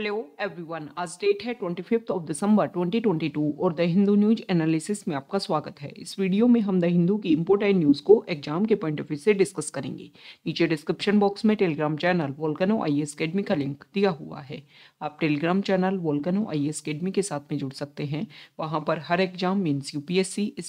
Hello everyone आज date है 25 of December 2022 और द हिंदू न्यूज एनालिसिस में आपका स्वागत है इस वीडियो में हम द हिंदू की इम्पोर्टेंट न्यूज़ को एग्जाम के पॉइंट ऑफ व्यू से डिस्कस करेंगे नीचे डिस्क्रिप्शन बॉक्स में telegram channel volcano I S academy का लिंक दिया हुआ है आप telegram channel volcano I S academy के साथ में जुड़ सकते हैं वहाँ पर हर एग्जाम मीन्स यू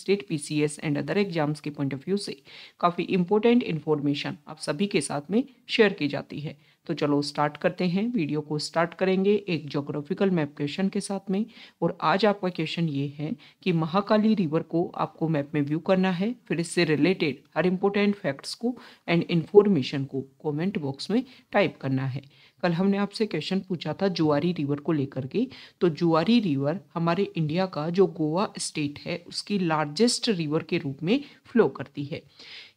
state P and other exams के पॉइंट ऑफ व्यू से काफ़ी इंपॉर्टेंट इन्फॉर्मेशन आप सभी के साथ में शेयर की जाती है तो चलो स्टार्ट करते हैं वीडियो को स्टार्ट करेंगे एक जोग्राफिकल मैप क्वेश्चन के साथ में और आज आपका क्वेश्चन ये है कि महाकाली रिवर को आपको मैप में व्यू करना है फिर इससे रिलेटेड हर इम्पोर्टेंट फैक्ट्स को एंड इन्फॉर्मेशन को कॉमेंट बॉक्स में टाइप करना है कल हमने आपसे क्वेश्चन पूछा था जुआरी रिवर को लेकर के तो जुआरी रिवर हमारे इंडिया का जो गोवा स्टेट है उसकी लार्जेस्ट रिवर के रूप में फ्लो करती है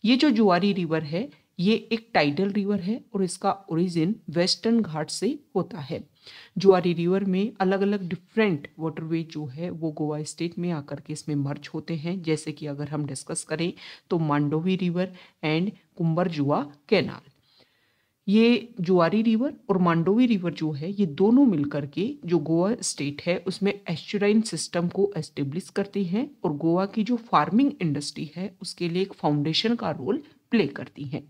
ये जो जुआरी रिवर है ये एक टाइडल रिवर है और इसका ओरिजिन वेस्टर्न घाट से होता है जुआरी रिवर में अलग अलग डिफरेंट वाटरवे जो है वो गोवा स्टेट में आकर के इसमें मर्ज होते हैं जैसे कि अगर हम डिस्कस करें तो मांडोवी रिवर एंड कुंबर जुआ कैनाल ये जुआरी रिवर और मांडोवी रिवर जो है ये दोनों मिलकर के जो गोवा स्टेट है उसमें एस्चुराइन सिस्टम को एस्टेब्लिश करते हैं और गोवा की जो फार्मिंग इंडस्ट्री है उसके लिए एक फाउंडेशन का रोल प्ले करती हैं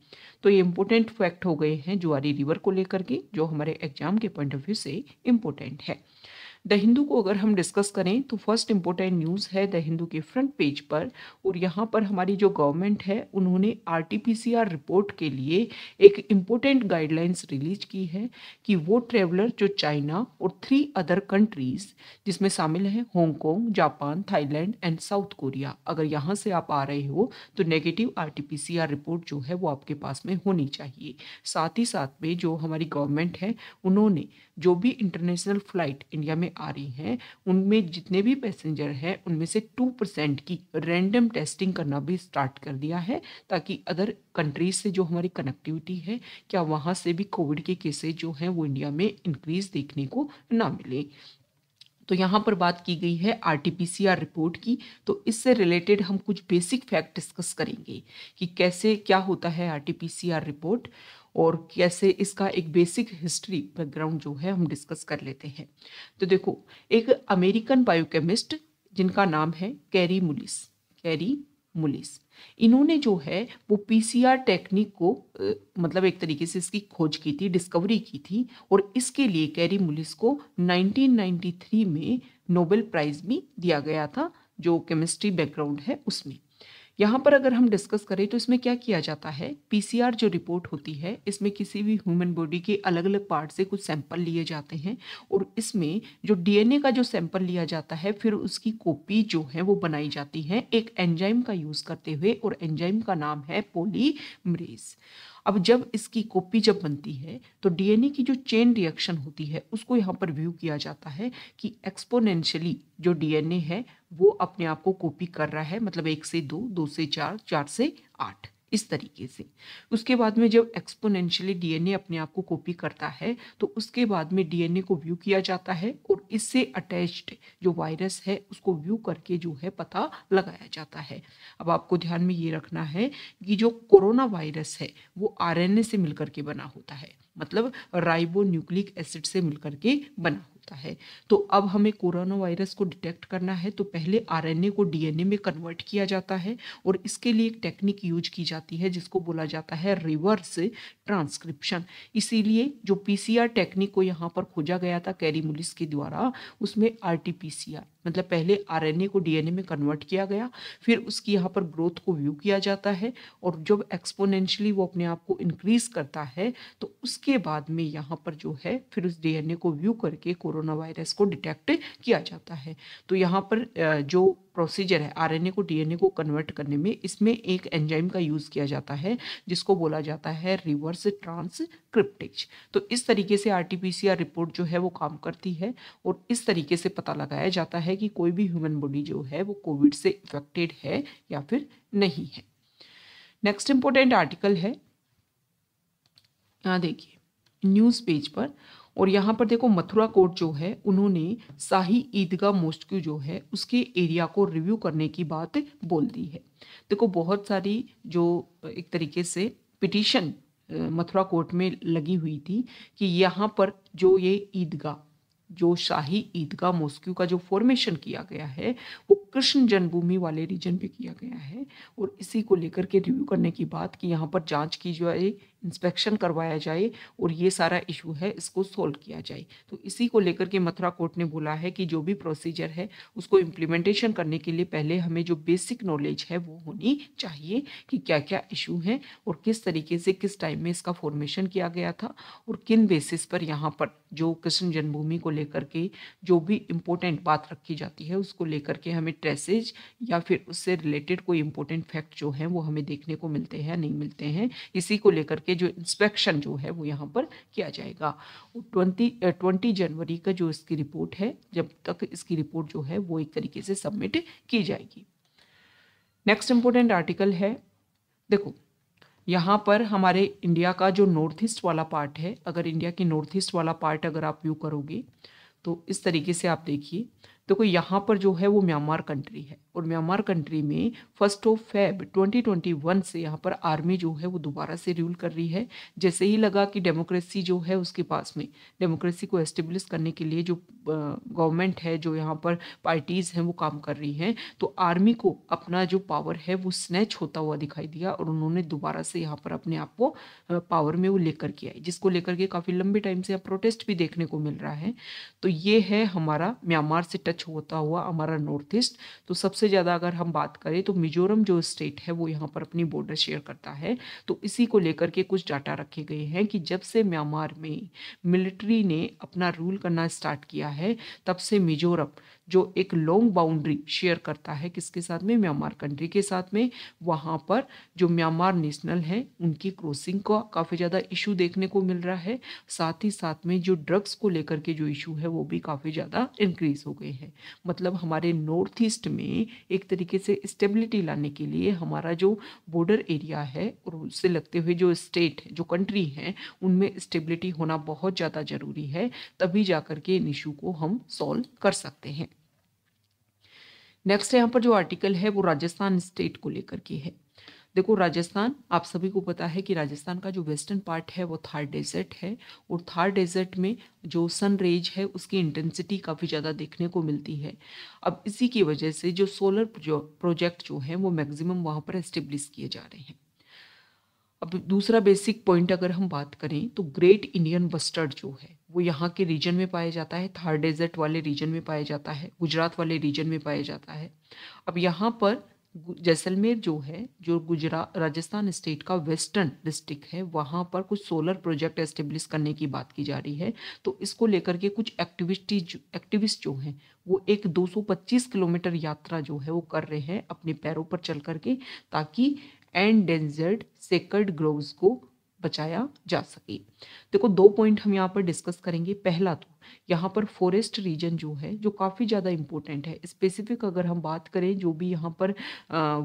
तो ये इम्पोर्टेंट फैक्ट हो गए हैं जुआरी रिवर को लेकर के जो हमारे एग्जाम के पॉइंट ऑफ व्यू से इम्पोर्टेंट है द हिंदू को अगर हम डिस्कस करें तो फर्स्ट इम्पोर्टेंट न्यूज़ है द हिंदू के फ्रंट पेज पर और यहाँ पर हमारी जो गवर्नमेंट है उन्होंने आर रिपोर्ट के लिए एक इम्पोर्टेंट गाइडलाइंस रिलीज की है कि वो ट्रेवलर जो चाइना और थ्री अदर कंट्रीज़ जिसमें शामिल हैं Hong Kong Japan Thailand and South Korea अगर यहाँ से आप आ रहे हो तो नेगेटिव आर रिपोर्ट जो है वो आपके पास में होनी चाहिए साथ ही साथ में जो हमारी गवर्नमेंट है उन्होंने जो भी इंटरनेशनल फ्लाइट इंडिया में आ रही हैं उनमें जितने भी पैसेंजर हैं उनमें से टू परसेंट की रैंडम टेस्टिंग करना भी स्टार्ट कर दिया है ताकि अदर कंट्रीज से जो हमारी कनेक्टिविटी है क्या वहाँ से भी कोविड के केसेज जो हैं वो इंडिया में इंक्रीज देखने को ना मिले तो यहाँ पर बात की गई है आर रिपोर्ट की तो इससे रिलेटेड हम कुछ बेसिक फैक्ट डिस्कस करेंगे कि कैसे क्या होता है आर रिपोर्ट और कैसे इसका एक बेसिक हिस्ट्री बैकग्राउंड जो है हम डिस्कस कर लेते हैं तो देखो एक अमेरिकन बायोकेमिस्ट जिनका नाम है कैरी मुलिस कैरी मुलिस इन्होंने जो है वो पीसीआर टेक्निक को मतलब एक तरीके से इसकी खोज की थी डिस्कवरी की थी और इसके लिए कैरी मुलिस को 1993 में नोबेल प्राइज़ भी दिया गया था जो केमिस्ट्री बैकग्राउंड है उसमें यहाँ पर अगर हम डिस्कस करें तो इसमें क्या किया जाता है पीसीआर जो रिपोर्ट होती है इसमें किसी भी ह्यूमन बॉडी के अलग अलग पार्ट से कुछ सैंपल लिए जाते हैं और इसमें जो डीएनए का जो सैंपल लिया जाता है फिर उसकी कॉपी जो है वो बनाई जाती है एक एंजाइम का यूज़ करते हुए और एंजाइम का नाम है पोली अब जब इसकी कॉपी जब बनती है तो डीएनए की जो चेन रिएक्शन होती है उसको यहाँ पर व्यू किया जाता है कि एक्सपोनेंशियली जो डीएनए है वो अपने आप को कॉपी कर रहा है मतलब एक से दो दो से चार चार से आठ इस तरीके से उसके बाद में जब एक्सपोनेंशियली डीएनए अपने आप को कॉपी करता है तो उसके बाद में डीएनए को व्यू किया जाता है और इससे अटैच्ड जो वायरस है उसको व्यू करके जो है पता लगाया जाता है अब आपको ध्यान में ये रखना है कि जो कोरोना वायरस है वो आरएनए से मिलकर के बना होता है मतलब राइबो न्यूक्लिक एसिड से मिलकर के बना सकता है तो अब हमें कोरोना वायरस को डिटेक्ट करना है तो पहले आरएनए को डीएनए में कन्वर्ट किया जाता है और इसके लिए एक टेक्निक यूज की जाती है जिसको बोला जाता है रिवर्स ट्रांसक्रिप्शन इसीलिए जो पीसीआर टेक्निक को यहाँ पर खोजा गया था कैरी मुलिस के द्वारा उसमें R T P C R मतलब पहले आरएनए को डीएनए में कन्वर्ट किया गया फिर उसकी यहाँ पर ग्रोथ को व्यू किया जाता है और जब एक्सपोनेंशली वो अपने आप को इंक्रीज करता है तो उसके बाद में यहाँ पर जो है फिर उस डीएनए को व्यू करके कोरोना वायरस को डिटेक्ट किया जाता है तो यहाँ पर जो प्रोसीजर है आरएनए को डीएनए को कन्वर्ट करने में इसमें एक एंजाइम का यूज़ किया जाता है जिसको बोला जाता है रिवर्स ट्रांसक्रिप्टेज तो इस तरीके से आरटीपीसीआर रिपोर्ट जो है वो काम करती है और इस तरीके से पता लगाया जाता है कि कोई भी ह्यूमन बॉडी जो है वो कोविड से इफेक्टेड है या फिर नहीं है नेक्स्ट इंपॉर्टेंट आर्टिकल है देखिए न्यूज़ पेज पर और यहाँ पर देखो मथुरा कोर्ट जो है उन्होंने शाही ईदगाह मोस्क्यू जो है उसके एरिया को रिव्यू करने की बात बोल दी है देखो बहुत सारी जो एक तरीके से पिटिशन मथुरा कोर्ट में लगी हुई थी कि यहाँ पर जो ये ईदगाह जो शाही ईदगाह मोस्क्यू का जो फॉर्मेशन किया गया है वो कृष्ण जन्मभूमि वाले रीजन पे किया गया है और इसी को लेकर के रिव्यू करने की बात कि यहाँ पर जांच की जाए इंस्पेक्शन करवाया जाए और ये सारा इशू है इसको सॉल्व किया जाए तो इसी को लेकर के मथुरा कोर्ट ने बोला है कि जो भी प्रोसीजर है उसको इम्प्लीमेंटेशन करने के लिए पहले हमें जो बेसिक नॉलेज है वो होनी चाहिए कि क्या क्या इशू हैं और किस तरीके से किस टाइम में इसका फॉर्मेशन किया गया था और किन बेसिस पर यहाँ पर जो कृष्ण जन्मभूमि को लेकर के जो भी इम्पोर्टेंट बात रखी जाती है उसको लेकर के हमें ट्रेसेज या फिर उससे रिलेटेड कोई इंपॉर्टेंट फैक्ट जो है वो हमें देखने को मिलते हैं नहीं मिलते हैं इसी को लेकर के जो इंस्पेक्शन जो है वो यहाँ पर किया जाएगा ट्वेंटी ट्वेंटी जनवरी का जो इसकी रिपोर्ट है जब तक इसकी रिपोर्ट जो है वो एक तरीके से सबमिट की जाएगी नेक्स्ट इंपॉर्टेंट आर्टिकल है देखो यहाँ पर हमारे इंडिया का जो नॉर्थ ईस्ट वाला पार्ट है अगर इंडिया की नॉर्थ ईस्ट वाला पार्ट अगर आप व्यू करोगे तो इस तरीके से आप देखिए देखो यहाँ पर जो है वो म्यांमार कंट्री है और म्यांमार कंट्री में फर्स्ट ऑफ फेब 2021 से यहाँ पर आर्मी जो है वो दोबारा से रूल कर रही है जैसे ही लगा कि डेमोक्रेसी जो है उसके पास में डेमोक्रेसी को एस्टेब्लिश करने के लिए जो गवर्नमेंट है जो यहाँ पर पार्टीज़ हैं वो काम कर रही हैं तो आर्मी को अपना जो पावर है वो स्नैच होता हुआ दिखाई दिया और उन्होंने दोबारा से यहाँ पर अपने आप को पावर में वो लेकर के आई जिसको लेकर के काफ़ी लंबे टाइम से यहाँ प्रोटेस्ट भी देखने को मिल रहा है तो ये है हमारा म्यांमार से टच टच होता हुआ हमारा नॉर्थ ईस्ट तो सबसे ज़्यादा अगर हम बात करें तो मिजोरम जो स्टेट है वो यहाँ पर अपनी बॉर्डर शेयर करता है तो इसी को लेकर के कुछ डाटा रखे गए हैं कि जब से म्यांमार में मिलिट्री ने अपना रूल करना स्टार्ट किया है तब से मिजोरम जो एक लॉन्ग बाउंड्री शेयर करता है किसके साथ में म्यांमार कंट्री के साथ में वहाँ पर जो म्यांमार नेशनल हैं उनकी क्रॉसिंग का काफ़ी ज़्यादा इशू देखने को मिल रहा है साथ ही साथ में जो ड्रग्स को लेकर के जो इशू है वो भी काफ़ी ज़्यादा इंक्रीज हो गए हैं है मतलब हमारे नॉर्थ ईस्ट में एक तरीके से स्टेबिलिटी लाने के लिए हमारा जो बॉर्डर एरिया है और उससे लगते हुए जो स्टेट जो कंट्री हैं उनमें स्टेबिलिटी होना बहुत ज़्यादा ज़रूरी है तभी जा के इन इशू को हम सॉल्व कर सकते हैं नेक्स्ट यहाँ पर जो आर्टिकल है वो राजस्थान स्टेट को लेकर के है देखो राजस्थान आप सभी को पता है कि राजस्थान का जो वेस्टर्न पार्ट है वो थार डेजर्ट है और थार डेजर्ट में जो सन रेज है उसकी इंटेंसिटी काफ़ी ज़्यादा देखने को मिलती है अब इसी की वजह से जो सोलर प्रोजेक्ट जो है वो मैक्सिमम वहाँ पर इस्टेब्लिश किए जा रहे हैं अब दूसरा बेसिक पॉइंट अगर हम बात करें तो ग्रेट इंडियन बस्टर्ड जो है वो यहाँ के रीजन में पाया जाता है थार डेजर्ट वाले रीजन में पाया जाता है गुजरात वाले रीजन में पाया जाता है अब यहाँ पर जैसलमेर जो है जो गुजरात राजस्थान स्टेट का वेस्टर्न डिस्ट्रिक्ट है वहाँ पर कुछ सोलर प्रोजेक्ट एस्टेब्लिश करने की बात की जा रही है तो इसको लेकर के कुछ एक्टिविस्टी एक्टिविस्ट जो हैं वो एक 225 किलोमीटर यात्रा जो है वो कर रहे हैं अपने पैरों पर चल करके ताकि एंड डेंजर्ड सेकर्ड ग्रोव्स को बचाया जा सके देखो दो पॉइंट हम यहाँ पर डिस्कस करेंगे पहला तो यहाँ पर फॉरेस्ट रीजन जो है जो काफ़ी ज़्यादा इम्पोर्टेंट है स्पेसिफिक अगर हम बात करें जो भी यहाँ पर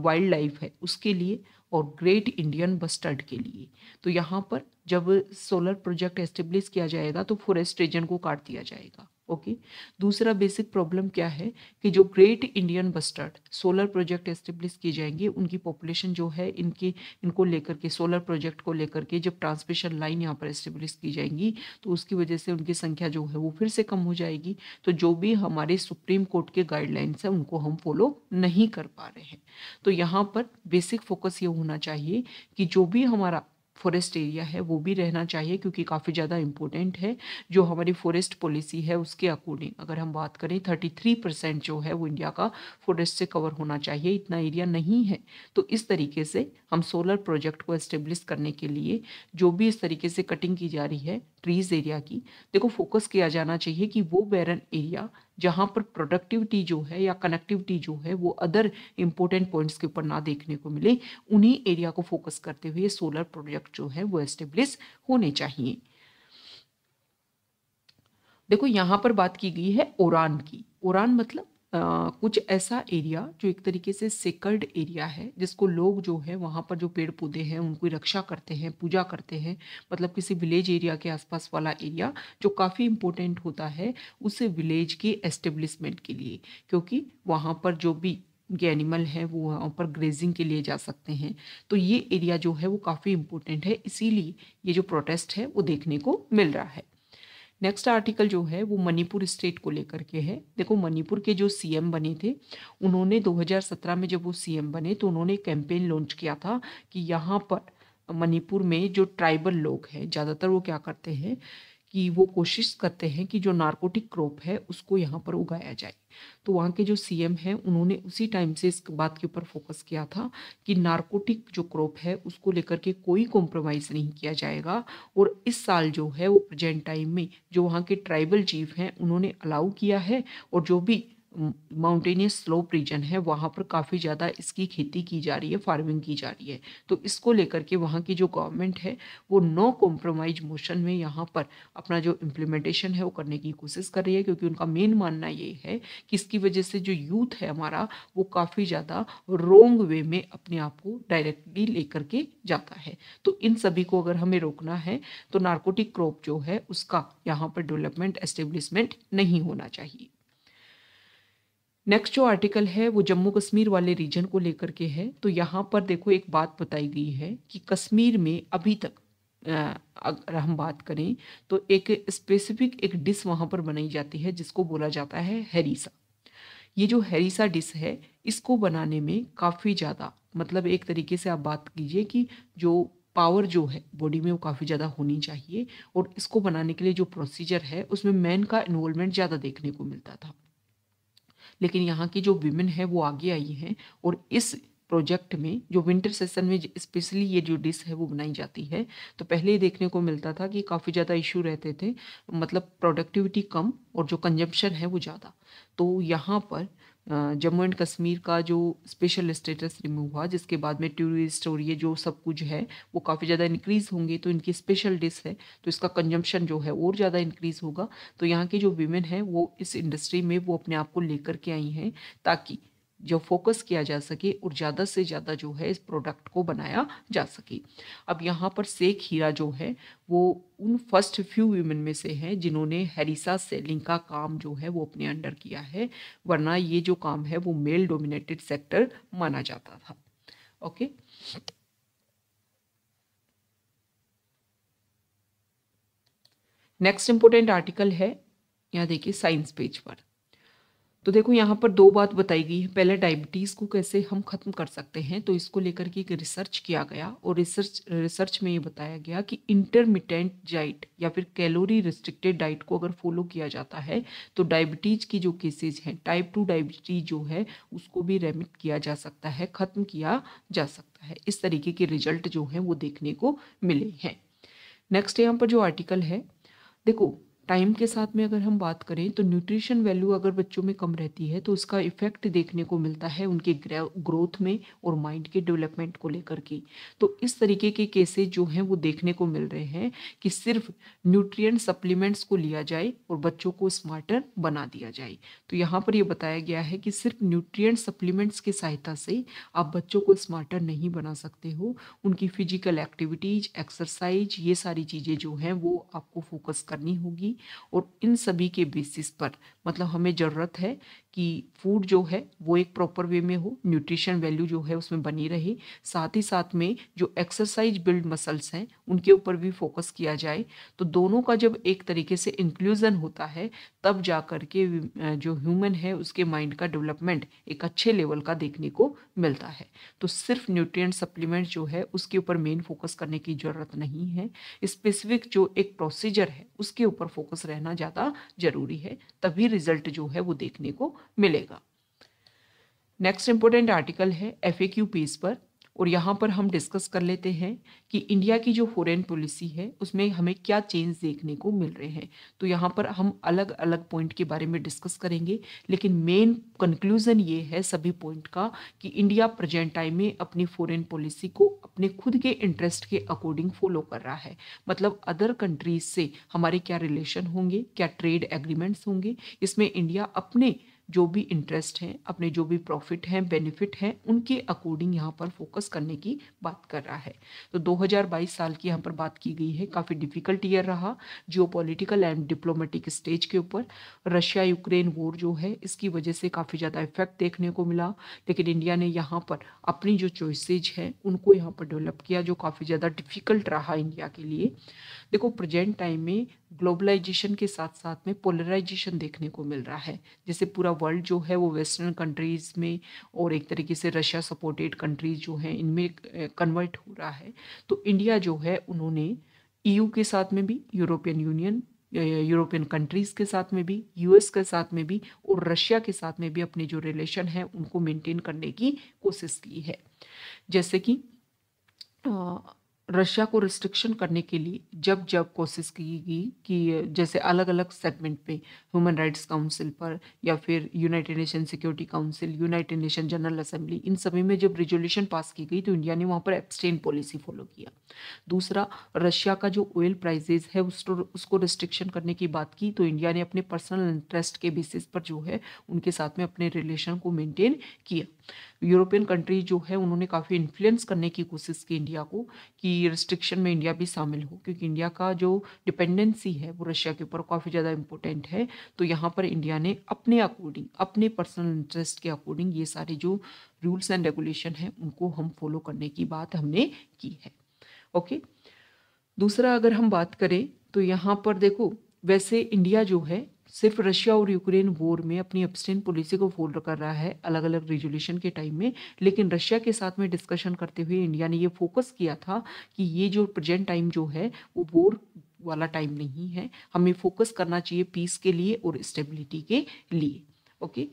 वाइल्ड लाइफ है उसके लिए और ग्रेट इंडियन बस्टर्ड के लिए तो यहाँ पर जब सोलर प्रोजेक्ट एस्टेब्लिश किया जाएगा तो फॉरेस्ट रीजन को काट दिया जाएगा ओके दूसरा बेसिक प्रॉब्लम क्या है कि जो great Indian bustard solar project establish किए जाएंगे उनकी पॉपुलेशन जो है इनके इनको लेकर के सोलर प्रोजेक्ट को लेकर के जब ट्रांसमिशन लाइन यहाँ पर एस्टेब्लिश की जाएंगी तो उसकी वजह से उनकी संख्या जो है वो फिर से कम हो जाएगी तो जो भी हमारे सुप्रीम कोर्ट के गाइडलाइंस हैं उनको हम फॉलो नहीं कर पा रहे हैं तो यहाँ पर बेसिक फोकस ये होना चाहिए कि जो भी हमारा फॉरेस्ट एरिया है वो भी रहना चाहिए क्योंकि काफ़ी ज़्यादा इम्पोर्टेंट है जो हमारी फॉरेस्ट पॉलिसी है उसके अकॉर्डिंग अगर हम बात करें थर्टी थ्री परसेंट जो है वो इंडिया का फॉरेस्ट से कवर होना चाहिए इतना एरिया नहीं है तो इस तरीके से हम सोलर प्रोजेक्ट को इस्टेब्लिश करने के लिए जो भी इस तरीके से कटिंग की जा रही है ट्रीज़ एरिया की देखो फोकस किया जाना चाहिए कि वो बैरन एरिया जहाँ पर प्रोडक्टिविटी जो है या कनेक्टिविटी जो है वो अदर इम्पोर्टेंट पॉइंट्स के ऊपर ना देखने को मिले उन्हीं एरिया को फोकस करते हुए सोलर प्रोजेक्ट जो है वो एस्टेब्लिश होने चाहिए देखो यहाँ पर बात की गई है ओरान की ओरान मतलब कुछ ऐसा एरिया जो एक तरीके से सेकर्ड एरिया है जिसको लोग जो है वहाँ पर जो पेड़ पौधे हैं उनकी रक्षा करते हैं पूजा करते हैं मतलब किसी विलेज एरिया के आसपास वाला एरिया जो काफ़ी इम्पोर्टेंट होता है उस विलेज के एस्टेब्लिशमेंट के लिए क्योंकि वहाँ पर जो भी ये एनिमल हैं वो वहाँ पर ग्रेजिंग के लिए जा सकते हैं तो ये एरिया जो है वो काफ़ी इम्पोर्टेंट है इसीलिए ये जो प्रोटेस्ट है वो देखने को मिल रहा है नेक्स्ट आर्टिकल जो है वो मणिपुर स्टेट को लेकर के है देखो मणिपुर के जो सीएम बने थे उन्होंने 2017 में जब वो सीएम बने तो उन्होंने कैंपेन लॉन्च किया था कि यहाँ पर मणिपुर में जो ट्राइबल लोग हैं ज़्यादातर वो क्या करते हैं कि वो कोशिश करते हैं कि जो नार्कोटिक क्रॉप है उसको यहाँ पर उगाया जाए तो वहाँ के जो सीएम हैं उन्होंने उसी टाइम से इस बात के ऊपर फोकस किया था कि नार्कोटिक जो क्रॉप है उसको लेकर के कोई कॉम्प्रोमाइज़ नहीं किया जाएगा और इस साल जो है वो प्रेजेंट टाइम में जो वहाँ के ट्राइबल चीफ हैं उन्होंने अलाउ किया है और जो भी माउंटेनियस स्लोप रीजन है वहाँ पर काफ़ी ज़्यादा इसकी खेती की जा रही है फार्मिंग की जा रही है तो इसको लेकर के वहाँ की जो गवर्नमेंट है वो नो कॉम्प्रोमाइज मोशन में यहाँ पर अपना जो इम्प्लीमेंटेशन है वो करने की कोशिश कर रही है क्योंकि उनका मेन मानना ये है कि इसकी वजह से जो यूथ है हमारा वो काफ़ी ज़्यादा रोंग वे में अपने आप को डायरेक्टली लेकर के जाता है तो इन सभी को अगर हमें रोकना है तो नार्कोटिक क्रॉप जो है उसका यहाँ पर डेवलपमेंट एस्टेब्लिशमेंट नहीं होना चाहिए नेक्स्ट जो आर्टिकल है वो जम्मू कश्मीर वाले रीजन को लेकर के है तो यहाँ पर देखो एक बात बताई गई है कि कश्मीर में अभी तक अगर हम बात करें तो एक स्पेसिफिक एक डिश वहाँ पर बनाई जाती है जिसको बोला जाता है हेरीसा ये जो हरीसा डिश है इसको बनाने में काफ़ी ज़्यादा मतलब एक तरीके से आप बात कीजिए कि जो पावर जो है बॉडी में वो काफ़ी ज़्यादा होनी चाहिए और इसको बनाने के लिए जो प्रोसीजर है उसमें मैन का इन्वॉल्वमेंट ज़्यादा देखने को मिलता था लेकिन यहाँ की जो विमेन है वो आगे आई हैं और इस प्रोजेक्ट में जो विंटर सेशन में स्पेशली ये जो डिश है वो बनाई जाती है तो पहले देखने को मिलता था कि काफ़ी ज़्यादा इशू रहते थे मतलब प्रोडक्टिविटी कम और जो कंजम्पशन है वो ज़्यादा तो यहाँ पर जम्मू एंड कश्मीर का जो स्पेशल स्टेटस रिमूव हुआ जिसके बाद में टूरिस्ट और ये जो सब कुछ है वो काफ़ी ज़्यादा इंक्रीज़ होंगे तो इनकी स्पेशल डिश है तो इसका कंजम्पशन जो है और ज़्यादा इंक्रीज़ होगा तो यहाँ के जो वीमेन है वो इस इंडस्ट्री में वो अपने आप को लेकर के आई हैं ताकि जो फोकस किया जा सके और ज़्यादा से ज़्यादा जो है इस प्रोडक्ट को बनाया जा सके अब यहाँ पर सेख हीरा जो है वो उन फर्स्ट फ्यू वीमेन में से हैं जिन्होंने हैरिसा सेलिंग का काम जो है वो अपने अंडर किया है वरना ये जो काम है वो मेल डोमिनेटेड सेक्टर माना जाता था ओके नेक्स्ट इंपोर्टेंट आर्टिकल है यहाँ देखिए साइंस पेज पर तो देखो यहाँ पर दो बात बताई गई है पहले डायबिटीज़ को कैसे हम ख़त्म कर सकते हैं तो इसको लेकर के एक रिसर्च किया गया और रिसर्च रिसर्च में ये बताया गया कि इंटरमिटेंट डाइट या फिर कैलोरी रिस्ट्रिक्टेड डाइट को अगर फॉलो किया जाता है तो डायबिटीज़ की जो केसेज हैं टाइप टू डायबिटीज जो है उसको भी रेमिट किया जा सकता है ख़त्म किया जा सकता है इस तरीके के रिजल्ट जो हैं वो देखने को मिले हैं नेक्स्ट यहाँ पर जो आर्टिकल है देखो टाइम के साथ में अगर हम बात करें तो न्यूट्रिशन वैल्यू अगर बच्चों में कम रहती है तो उसका इफेक्ट देखने को मिलता है उनके ग्रोथ में और माइंड के डेवलपमेंट को लेकर के तो इस तरीके के केसेस जो हैं वो देखने को मिल रहे हैं कि सिर्फ न्यूट्रिएंट सप्लीमेंट्स को लिया जाए और बच्चों को स्मार्टर बना दिया जाए तो यहाँ पर यह बताया गया है कि सिर्फ न्यूट्रिय सप्लीमेंट्स की सहायता से आप बच्चों को स्मार्टर नहीं बना सकते हो उनकी फिजिकल एक्टिविटीज एक्सरसाइज ये सारी चीज़ें जो हैं वो आपको फोकस करनी होगी और इन सभी के बेसिस पर मतलब हमें ज़रूरत है कि फूड जो है वो एक प्रॉपर वे में हो न्यूट्रिशन वैल्यू जो है उसमें बनी रहे साथ ही साथ में जो एक्सरसाइज बिल्ड मसल्स हैं उनके ऊपर भी फोकस किया जाए तो दोनों का जब एक तरीके से इंक्लूज़न होता है तब जा कर के जो ह्यूमन है उसके माइंड का डेवलपमेंट एक अच्छे लेवल का देखने को मिलता है तो सिर्फ न्यूट्रिय सप्लीमेंट जो है उसके ऊपर मेन फोकस करने की ज़रूरत नहीं है स्पेसिफिक जो एक प्रोसीजर है उसके ऊपर फोकस फोकस रहना ज़्यादा जरूरी है तभी रिजल्ट जो है वो देखने को मिलेगा नेक्स्ट इंपॉर्टेंट आर्टिकल है एफ पेज पर और यहाँ पर हम डिस्कस कर लेते हैं कि इंडिया की जो फॉरेन पॉलिसी है उसमें हमें क्या चेंज देखने को मिल रहे हैं तो यहाँ पर हम अलग अलग पॉइंट के बारे में डिस्कस करेंगे लेकिन मेन कंक्लूज़न ये है सभी पॉइंट का कि इंडिया प्रेजेंट टाइम में अपनी फॉरेन पॉलिसी को अपने खुद के इंटरेस्ट के अकॉर्डिंग फॉलो कर रहा है मतलब अदर कंट्रीज से हमारे क्या रिलेशन होंगे क्या ट्रेड एग्रीमेंट्स होंगे इसमें इंडिया अपने जो भी इंटरेस्ट हैं अपने जो भी प्रॉफिट हैं बेनिफिट हैं उनके अकॉर्डिंग यहाँ पर फोकस करने की बात कर रहा है तो 2022 साल की यहाँ पर बात की गई है काफ़ी डिफिकल्ट ईयर रहा जियोपॉलिटिकल एंड डिप्लोमेटिक स्टेज के ऊपर रशिया यूक्रेन वॉर जो है इसकी वजह से काफ़ी ज़्यादा इफेक्ट देखने को मिला लेकिन इंडिया ने यहाँ पर अपनी जो चॉइसेज हैं उनको यहाँ पर डेवलप किया जो काफ़ी ज़्यादा डिफिकल्ट रहा इंडिया के लिए देखो प्रेजेंट टाइम में ग्लोबलाइजेशन के साथ साथ में पोलराइजेशन देखने को मिल रहा है जैसे पूरा वर्ल्ड जो है वो वेस्टर्न कंट्रीज़ में और एक तरीके से रशिया सपोर्टेड कंट्रीज़ जो हैं इनमें कन्वर्ट हो रहा है तो इंडिया जो है उन्होंने ईयू e के साथ में भी यूरोपियन यूनियन यूरोपियन कंट्रीज़ के साथ में भी यूएस के साथ में भी और रशिया के साथ में भी अपने जो रिलेशन है उनको मेंटेन करने की कोशिश की है जैसे कि रशिया को रिस्ट्रिक्शन करने के लिए जब जब कोशिश की गई कि जैसे अलग अलग सेगमेंट पे ह्यूमन राइट्स काउंसिल पर या फिर united nation security council united nation general assembly इन सभी में जब रिजोल्यूशन पास की गई तो इंडिया ने वहाँ पर एब्सटेन पॉलिसी फॉलो किया दूसरा रशिया का जो ऑयल प्राइजेज है उसको उसको रिस्ट्रिक्शन करने की बात की तो इंडिया ने अपने पर्सनल इंटरेस्ट के बेसिस पर जो है उनके साथ में अपने रिलेशन को मेनटेन किया यूरोपियन कंट्री जो है उन्होंने काफ़ी इन्फ्लुएंस करने की कोशिश की इंडिया को कि रिस्ट्रिक्शन में इंडिया भी शामिल हो क्योंकि इंडिया का जो डिपेंडेंसी है वो रशिया के ऊपर काफ़ी ज़्यादा इम्पोर्टेंट है तो यहाँ पर इंडिया ने अपने अकॉर्डिंग अपने पर्सनल इंटरेस्ट के अकॉर्डिंग ये सारे जो रूल्स एंड रेगुलेशन हैं उनको हम फॉलो करने की बात हमने की है ओके दूसरा अगर हम बात करें तो यहाँ पर देखो वैसे इंडिया जो है सिर्फ रशिया और यूक्रेन वॉर में अपनी अपस्टेंट पॉलिसी को फॉलो कर रहा है अलग अलग रेजोल्यूशन के टाइम में लेकिन रशिया के साथ में डिस्कशन करते हुए इंडिया ने ये फोकस किया था कि ये जो प्रजेंट टाइम जो है वो वॉर वाला टाइम नहीं है हमें फोकस करना चाहिए पीस के लिए और स्टेबिलिटी के लिए ओके okay?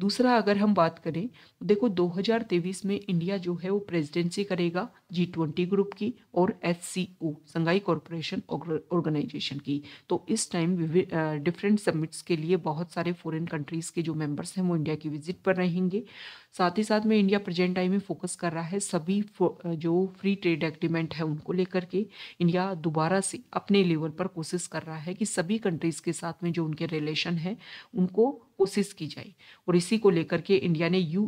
दूसरा अगर हम बात करें तो देखो 2023 में इंडिया जो है वो प्रेसिडेंसी करेगा जी ट्वेंटी ग्रुप की और S C O Shanghai corporation organisation की तो इस टाइम डिफरेंट समिट्स के लिए बहुत सारे फॉरेन कंट्रीज़ के जो मेंबर्स हैं वो इंडिया की विजिट पर रहेंगे साथ ही साथ में इंडिया प्रेजेंट टाइम में फोकस कर रहा है सभी जो फ्री ट्रेड एग्रीमेंट है उनको लेकर के इंडिया दोबारा से अपने लेवल पर कोशिश कर रहा है कि सभी कंट्रीज़ के साथ में जो उनके रिलेशन है उनको कोशिश की जाए और इसी को लेकर के इंडिया ने यू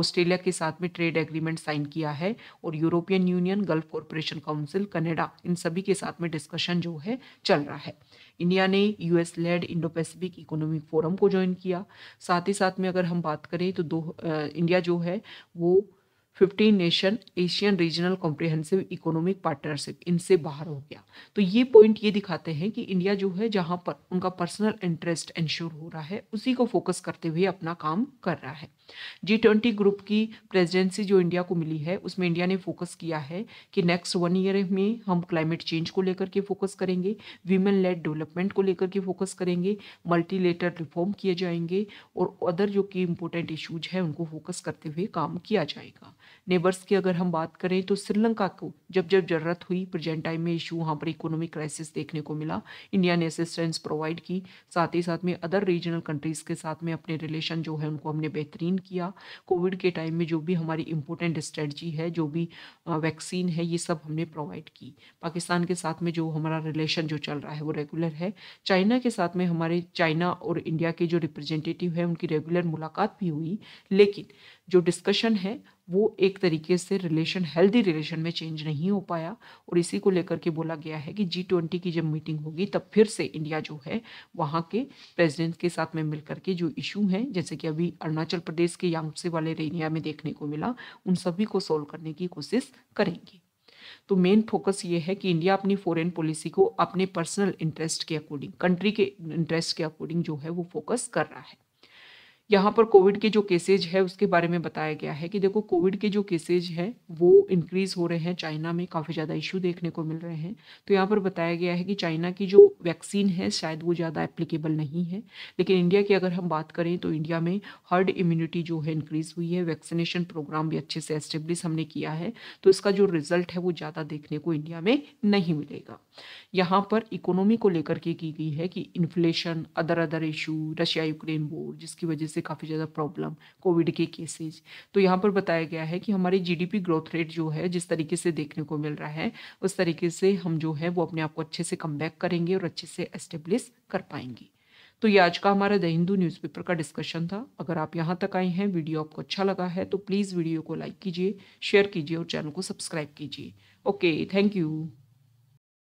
ऑस्ट्रेलिया के साथ में ट्रेड एग्रीमेंट साइन किया है और European union gulf corporation council Canada इन सभी के साथ में डिस्कशन जो है चल रहा है इंडिया ने US led Indo Pacific economic forum को ज्वाइन किया साथ ही साथ में अगर हम बात करें तो दो इंडिया जो है वो fifteen nation Asian regional comprehensive economic partnership इनसे बाहर हो गया तो ये पॉइंट ये दिखाते हैं कि इंडिया जो है जहाँ पर उनका पर्सनल इंटरेस्ट इंश्योर हो रहा है उसी को फोकस करते हुए अपना काम कर रहा है जी ट्वेंटी ग्रुप की प्रेजिडेंसी जो इंडिया को मिली है उसमें इंडिया ने फोकस किया है कि नेक्स्ट वन ईयर में हम क्लाइमेट चेंज को लेकर के फोकस करेंगे वीमेन लेड डेवलपमेंट को लेकर के फोकस करेंगे मल्टीलेटर रिफॉर्म किए जाएंगे और अदर जो कि इम्पोर्टेंट इशूज हैं उनको फोकस करते हुए काम किया जाएगा नेबर्स की अगर हम बात करें तो श्रीलंका को जब जब ज़रूरत हुई प्रेजेंट टाइम में इशू वहाँ पर इकोनॉमिक क्राइसिस देखने को मिला इंडिया ने असिस्टेंस प्रोवाइड की साथ ही साथ में अदर रीजनल कंट्रीज़ के साथ में अपने रिलेशन जो है उनको हमने बेहतरीन किया कोविड के टाइम में जो भी हमारी इम्पोर्टेंट स्ट्रेटजी है जो भी वैक्सीन है ये सब हमने प्रोवाइड की पाकिस्तान के साथ में जो हमारा रिलेशन जो चल रहा है वो रेगुलर है चाइना के साथ में हमारे चाइना और इंडिया के जो रिप्रेजेंटेटिव है उनकी रेगुलर मुलाकात भी हुई लेकिन जो डिस्कशन है वो एक तरीके से रिलेशन हेल्दी रिलेशन में चेंज नहीं हो पाया और इसी को लेकर के बोला गया है कि जी ट्वेंटी की जब मीटिंग होगी तब फिर से इंडिया जो है वहाँ के प्रेसिडेंट के साथ में मिलकर के जो इशू हैं जैसे कि अभी अरुणाचल प्रदेश के यांगसे वाले एरिया में देखने को मिला उन सभी को सोल्व करने की कोशिश करेंगे तो मेन फोकस ये है कि इंडिया अपनी फॉरेन पॉलिसी को अपने पर्सनल इंटरेस्ट के अकॉर्डिंग कंट्री के इंटरेस्ट के अकॉर्डिंग जो है वो फोकस कर रहा है यहाँ पर कोविड के जो केसेज है उसके बारे में बताया गया है कि देखो कोविड के जो केसेज है वो इंक्रीज़ हो रहे हैं चाइना में काफ़ी ज़्यादा इश्यू देखने को मिल रहे हैं तो यहाँ पर बताया गया है कि चाइना की जो वैक्सीन है शायद वो ज़्यादा एप्लीकेबल नहीं है लेकिन इंडिया की अगर हम बात करें तो इंडिया में हर्ड इम्यूनिटी जो है इंक्रीज़ हुई है वैक्सीनेशन प्रोग्राम भी अच्छे से एस्टेब्लिश हमने किया है तो इसका जो रिजल्ट है वो ज़्यादा देखने को इंडिया में नहीं मिलेगा यहाँ पर इकोनॉमी को लेकर के की गई है कि inflation other other issue Russia Ukraine war जिसकी वजह से से काफ़ी ज़्यादा प्रॉब्लम कोविड के केसेज तो यहाँ पर बताया गया है कि हमारी जीडीपी ग्रोथ रेट जो है जिस तरीके से देखने को मिल रहा है उस तरीके से हम जो है वो अपने आप को अच्छे से कम करेंगे और अच्छे से एस्टेब्लिश कर पाएंगे तो ये आज का हमारा द हिंदू न्यूज़पेपर का डिस्कशन था अगर आप यहाँ तक आए हैं वीडियो आपको अच्छा लगा है तो प्लीज़ वीडियो को लाइक कीजिए शेयर कीजिए और चैनल को सब्सक्राइब कीजिए ओके थैंक यू